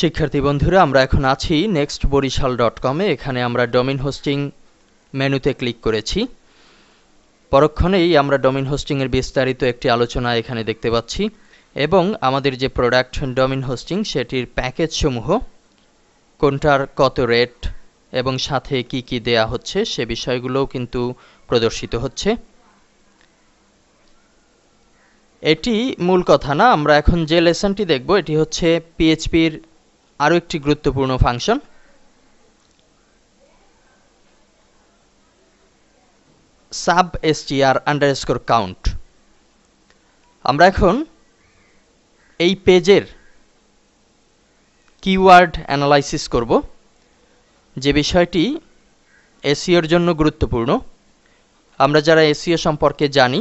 শিক্ষার্থী বন্ধুরা আমরা এখন আছি নেক্সট বরিশাল ডট কমে এখানে আমরা ডোমিন হোস্টিং মেনুতে ক্লিক করেছি পরক্ষণেই আমরা ডোমিন হোস্টিংয়ের বিস্তারিত একটি আলোচনা এখানে দেখতে পাচ্ছি এবং আমাদের যে প্রোডাক্ট ডোমিন হোস্টিং সেটির প্যাকেজসমূহ কোনটার কত রেট এবং সাথে কি কি দেয়া হচ্ছে সে বিষয়গুলোও কিন্তু প্রদর্শিত হচ্ছে এটি মূল কথা না আমরা এখন যে লেসনটি দেখব এটি হচ্ছে পিএইচপির আরও একটি গুরুত্বপূর্ণ function sub STR score count আমরা এখন এই পেজের কিওয়ার্ড অ্যানালাইসিস করব যে বিষয়টি এসিওর জন্য গুরুত্বপূর্ণ আমরা যারা এসিও সম্পর্কে জানি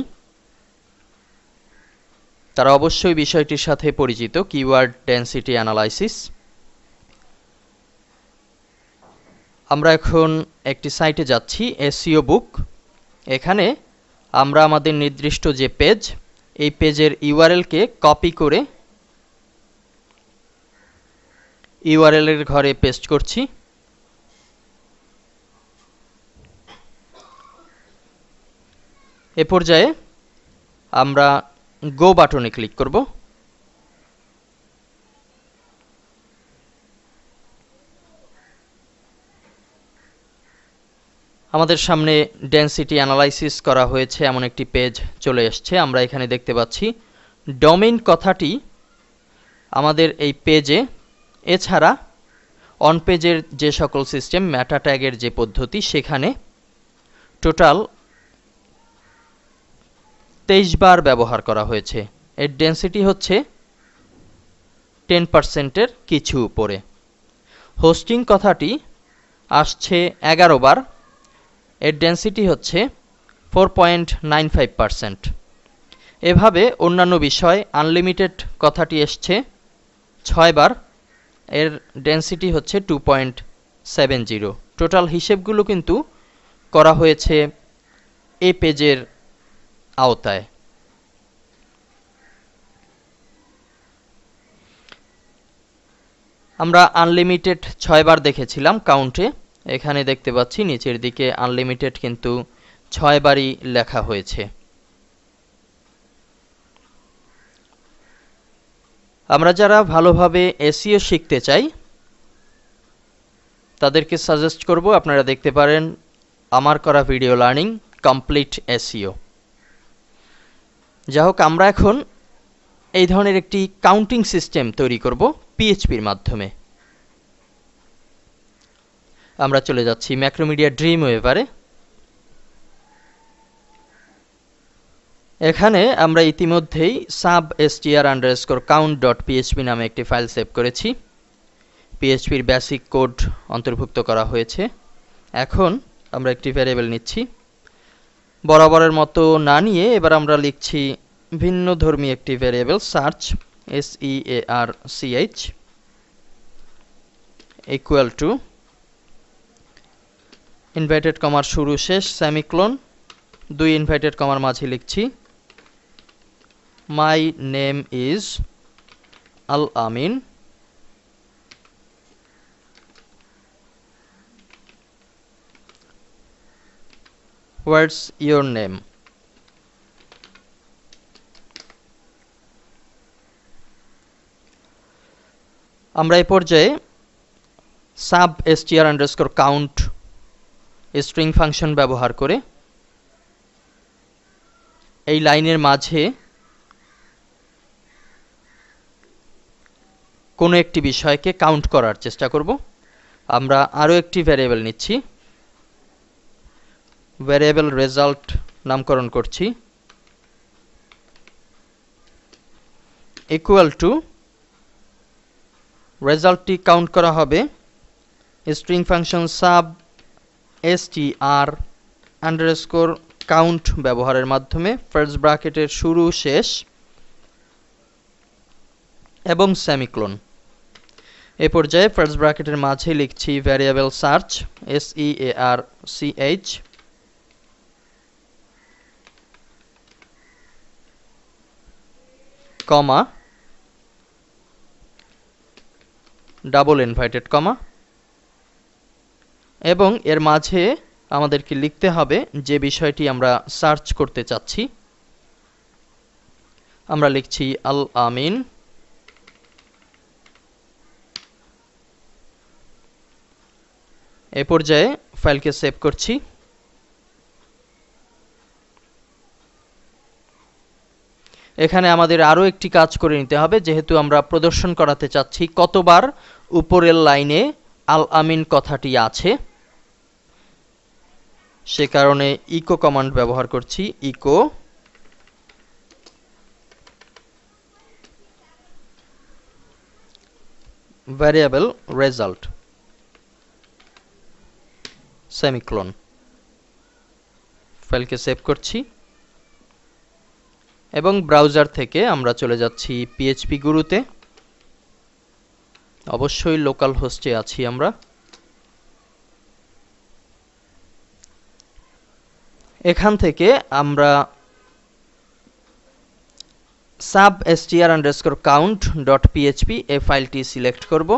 তারা অবশ্যই বিষয়টির সাথে পরিচিত কিওয়ার্ড ডেন্সিটি অ্যানালাইসিস আমরা এখন একটি সাইটে যাচ্ছি এসিও বুক এখানে আমরা আমাদের নির্দিষ্ট যে পেজ এই পেজের ইউআরএলকে কপি করে ইউআরএলের ঘরে পেস্ট করছি এ পর্যায়ে আমরা গো বাটনে ক্লিক করব আমাদের সামনে ডেন্সিটি অ্যানালাইসিস করা হয়েছে এমন একটি পেজ চলে এসছে আমরা এখানে দেখতে পাচ্ছি ডোমেইন কথাটি আমাদের এই পেজে এছাড়া অন পেজের যে সকল সিস্টেম ম্যাটা ট্যাগের যে পদ্ধতি সেখানে টোটাল তেইশ বার ব্যবহার করা হয়েছে এর ডেন্সিটি হচ্ছে টেন পার্সেন্টের কিছু উপরে হোস্টিং কথাটি আসছে এগারো বার এর ডেন্সিটি হচ্ছে four point nine five percent এভাবে অন্যান্য বিষয় আনলিমিটেড কথাটি এসছে ছয়বার এর ডেন্সিটি হচ্ছে two point seven zero total হিসেবগুলো কিন্তু করা হয়েছে এ পেজের আওতায় আমরা আনলিমিটেড ছয়বার দেখেছিলাম কাউন্টে এখানে দেখতে পাচ্ছি নিচের দিকে আনলিমিটেড কিন্তু ছয় বারই লেখা হয়েছে আমরা যারা ভালোভাবে এসিও শিখতে চাই তাদেরকে সাজেস্ট করব আপনারা দেখতে পারেন আমার করা ভিডিও লার্নিং কমপ্লিট এসিও যাই হোক আমরা এখন এই ধরনের একটি কাউন্টিং সিস্টেম তৈরি করব পিএইচপির মাধ্যমে আমরা চলে যাচ্ছি ম্যাক্রোমিডিয়া ড্রিম ওয়েভারে এখানে আমরা ইতিমধ্যেই sub STR score count dot PHP নামে একটি ফাইল সেভ করেছি পিএইচপির বেসিক কোড অন্তর্ভুক্ত করা হয়েছে এখন আমরা একটি ভ্যারিয়েবল নিচ্ছি বরাবরের মতো না নিয়ে এবার আমরা লিখছি ভিন্ন ধর্মী একটি variable search S E A R CH equal to inverted কমার শুরু শেষ সেমিক্লোন দুই ইনভার্টেড কমার মাঝে লিখছি my name is Al Amin what's your name আমরা এই পর্যায়ে sub STR underscore count string function ব্যবহার করে এই লাইনের মাঝে কোনো একটি বিষয়কে কাউন্ট করার চেষ্টা করব আমরা আরও একটি ভ্যারিয়েবল নিচ্ছি ভ্যারিয়েবল রেজাল্ট নামকরণ করছি ইকুয়াল টু রেজাল্টটি কাউন্ট করা হবে string function sub STR underscore count ব্যবহারের মাধ্যমে ফার্স্ট ব্রাকেটের শুরু শেষ এবং সেমিক্লোন এ পর্যায়ে ফার্স্ট ব্রাকেটের মাঝে লিখছি variable search S E A R C H comma double inverted comma এবং এর মাঝে আমাদেরকে লিখতে হবে যে বিষয়টি আমরা সার্চ করতে চাচ্ছি আমরা লিখছি আল আমিন এ পর্যায়ে ফাইলকে সেভ করছি এখানে আমাদের আরও একটি কাজ করে নিতে হবে যেহেতু আমরা প্রদর্শন করাতে চাচ্ছি কতবার উপরের লাইনে আল আমিন কথাটি আছে সে কারণে ইকো কমান্ড ব্যবহার করছি ইকো ভ্যারিয়েবল রেজাল্ট সেমিক্লন ফাইলকে সেভ করছি এবং ব্রাউজার থেকে আমরা চলে যাচ্ছি পিএইচপি গুরুতে অবশ্যই লোকাল হোস্টে আছি আমরা এখান থেকে আমরা sub STR underscore count dot PHP এ ফাইলটি সিলেক্ট করব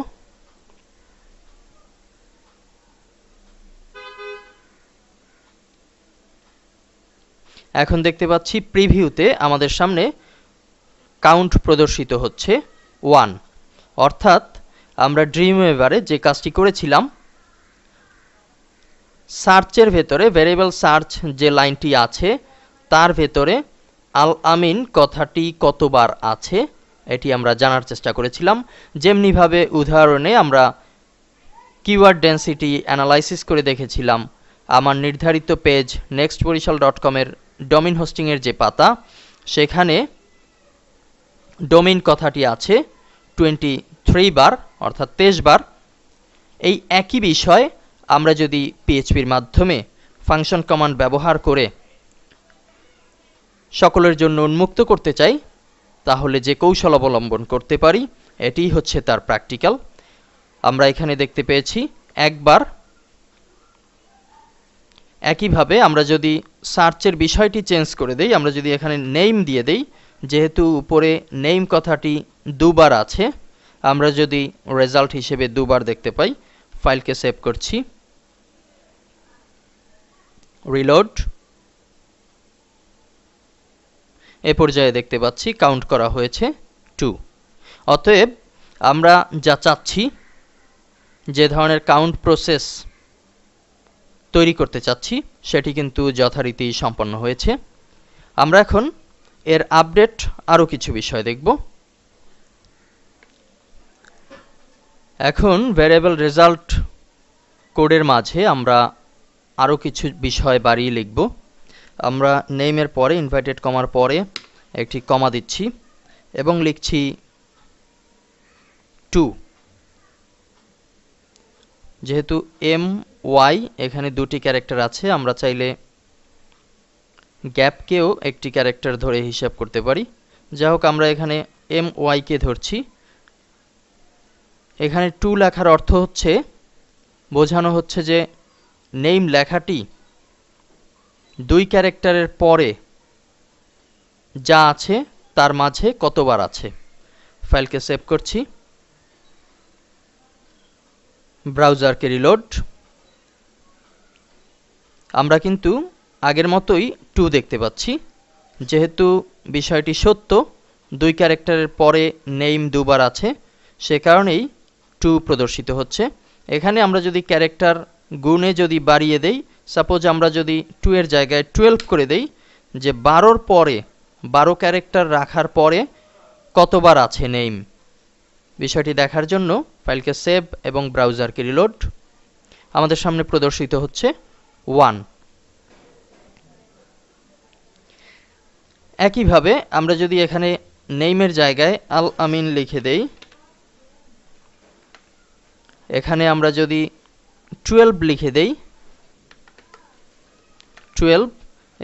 এখন দেখতে পাচ্ছি প্রিভিউতে আমাদের সামনে কাউন্ট প্রদর্শিত হচ্ছে ওয়ান অর্থাৎ আমরা ড্রিম ওয়েভারে যে কাজটি করেছিলাম সার্চের ভেতরে ভেরিয়েবল সার্চ যে লাইনটি আছে তার ভেতরে আল আমিন কথাটি কতবার আছে এটি আমরা জানার চেষ্টা করেছিলাম যেমনিভাবে উদাহরণে আমরা কিওয়ার্ড ডেন্সিটি অ্যানালাইসিস করে দেখেছিলাম আমার নির্ধারিত পেজ নেক্সট বরিশাল ডট কমের ডোমিন হোস্টিংয়ের যে পাতা সেখানে ডোমিন কথাটি আছে টোয়েন্টি থ্রি বার অর্থাৎ তেইশ বার এই একই বিষয় আমরা যদি পিএইচপির মাধ্যমে ফাংশন কমান্ড ব্যবহার করে সকলের জন্য উন্মুক্ত করতে চাই তাহলে যে কৌশল অবলম্বন করতে পারি এটি হচ্ছে তার প্র্যাকটিক্যাল আমরা এখানে দেখতে পেয়েছি একবার একইভাবে আমরা যদি সার্চের বিষয়টি চেঞ্জ করে দেই আমরা যদি এখানে নেইম দিয়ে দেই যেহেতু উপরে নেইম কথাটি দুবার আছে আমরা যদি রেজাল্ট হিসেবে দুবার দেখতে পাই ফাইলকে সেভ করছি রিলোড এ পর্যায়ে দেখতে পাচ্ছি কাউন্ট করা হয়েছে টু অতএব আমরা যা চাচ্ছি যে ধরনের কাউন্ট প্রসেস তৈরি করতে চাচ্ছি সেটি কিন্তু যথারীতি সম্পন্ন হয়েছে আমরা এখন এর আপডেট আরও কিছু বিষয় দেখব এখন ভ্যারিয়েবল রেজাল্ট কোডের মাঝে আমরা আরও কিছু বিষয় বাড়িয়ে লিখব আমরা নেমের পরে ইনভাইটেড কমার পরে একটি কমা দিচ্ছি এবং লিখছি টু যেহেতু এম ওয়াই এখানে দুটি ক্যারেক্টার আছে আমরা চাইলে গ্যাপকেও একটি ক্যারেক্টার ধরে হিসাব করতে পারি যা হোক আমরা এখানে এম ওয়াইকে ধরছি এখানে টু লেখার অর্থ হচ্ছে বোঝানো হচ্ছে যে নেইম লেখাটি দুই ক্যারেক্টারের পরে যা আছে তার মাঝে কতবার আছে ফাইলকে সেভ করছি ব্রাউজারকে রিলোড আমরা কিন্তু আগের মতোই টু দেখতে পাচ্ছি যেহেতু বিষয়টি সত্য দুই ক্যারেক্টারের পরে নেইম দুবার আছে সে কারণেই টু প্রদর্শিত হচ্ছে এখানে আমরা যদি ক্যারেক্টার গুণে যদি বাড়িয়ে দেই সাপোজ আমরা যদি টু এর জায়গায় টুয়েলভ করে দেই যে বারোর পরে বারো ক্যারেক্টার রাখার পরে কতবার আছে নেইম বিষয়টি দেখার জন্য ফাইলকে সেভ এবং ব্রাউজারকে রিলোড আমাদের সামনে প্রদর্শিত হচ্ছে ওয়ান একইভাবে আমরা যদি এখানে নেইমের জায়গায় আল আমিন লিখে দেই এখানে আমরা যদি টুয়েলভ লিখে দেই টুয়েলভ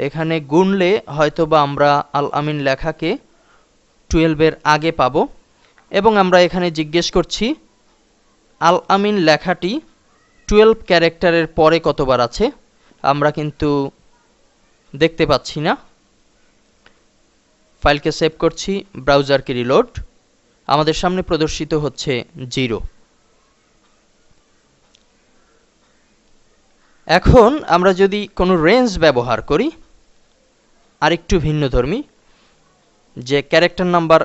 এখানে গুনলে হয়তোবা আমরা আল আমিন লেখাকে টুয়েলভের আগে পাব এবং আমরা এখানে জিজ্ঞেস করছি আল আমিন লেখাটি টুয়েলভ ক্যারেক্টারের পরে কতবার আছে আমরা কিন্তু দেখতে পাচ্ছি না ফাইলকে সেভ করছি ব্রাউজারকে রিলোড আমাদের সামনে প্রদর্শিত হচ্ছে জিরো এখন আমরা যদি কোনো রেঞ্জ ব্যবহার করি আরেকটু ভিন্নধর্মী যে ক্যারেক্টার নাম্বার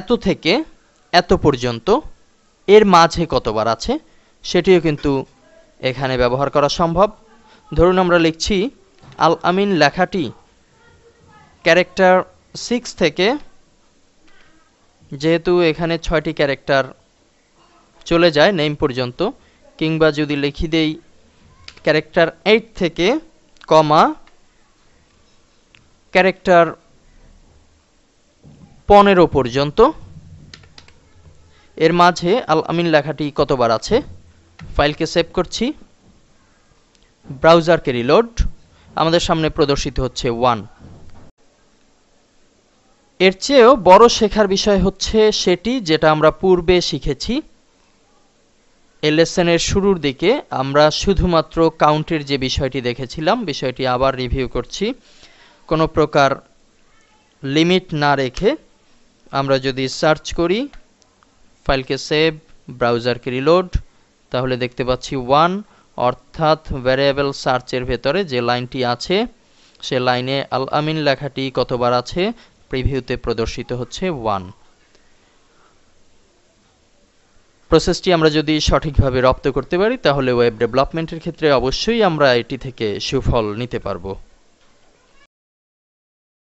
এত থেকে এত পর্যন্ত এর মাঝে কতবার আছে সেটিও কিন্তু এখানে ব্যবহার করা সম্ভব ধরুন আমরা লিখছি আল আমিন লেখাটি ক্যারেক্টার সিক্স থেকে যেহেতু এখানে ছয়টি ক্যারেক্টার চলে যায় নেম পর্যন্ত কিংবা যদি লিখি দেই ক্যারেক্টার এইট থেকে কমা ক্যারেক্টার পনেরো পর্যন্ত এর মাঝে আল আমিন লেখাটি কতবার আছে ফাইলকে সেভ করছি ব্রাউজারকে রিলোড আমাদের সামনে প্রদর্শিত হচ্ছে ওয়ান এর চেয়েও বড় শেখার বিষয় হচ্ছে সেটি যেটা আমরা পূর্বে শিখেছি এই লেসনের শুরুর দিকে আমরা শুধুমাত্র কাউন্টের যে বিষয়টি দেখেছিলাম বিষয়টি আবার রিভিউ করছি কোনো প্রকার লিমিট না রেখে আমরা যদি সার্চ করি ফাইলকে সেভ ব্রাউজারকে রিলোড তাহলে দেখতে পাচ্ছি ওয়ান অর্থাৎ ভ্যারিয়েবল সার্চের ভেতরে যে লাইনটি আছে সে লাইনে আল আমিন লেখাটি কতবার আছে প্রিভিউতে প্রদর্শিত হচ্ছে ওয়ান প্রসেসটি আমরা যদি সঠিকভাবে রপ্ত করতে পারি তাহলে ওয়েব ডেভেলপমেন্টের ক্ষেত্রে অবশ্যই আমরা এটি থেকে সুফল নিতে পারবো